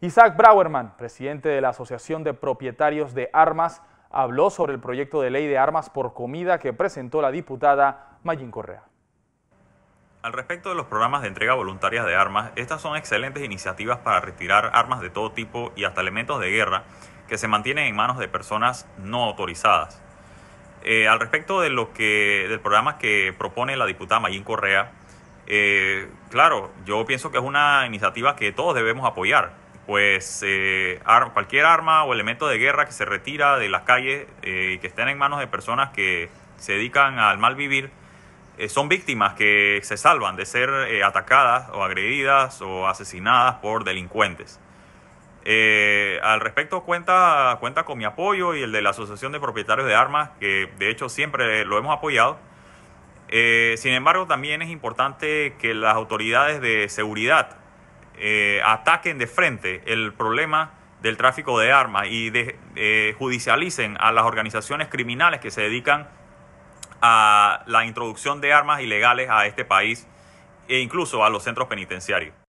Isaac Brauerman, presidente de la Asociación de Propietarios de Armas, habló sobre el proyecto de ley de armas por comida que presentó la diputada Mayín Correa. Al respecto de los programas de entrega voluntaria de armas, estas son excelentes iniciativas para retirar armas de todo tipo y hasta elementos de guerra que se mantienen en manos de personas no autorizadas. Eh, al respecto de lo que, del programa que propone la diputada Mayín Correa, eh, claro, yo pienso que es una iniciativa que todos debemos apoyar pues eh, cualquier arma o elemento de guerra que se retira de las calles eh, y que estén en manos de personas que se dedican al mal vivir, eh, son víctimas que se salvan de ser atacadas o agredidas o asesinadas por delincuentes. al respecto cuenta, cuenta con mi apoyo y el de la Asociación de Propietarios de Armas, que de hecho siempre lo hemos apoyado. sin embargo, también es importante que las autoridades de seguridad eh, ataquen de frente el problema del tráfico de armas y eh, judicialicen a las organizaciones criminales que se dedican a la introducción de armas ilegales a este país e incluso a los centros penitenciarios.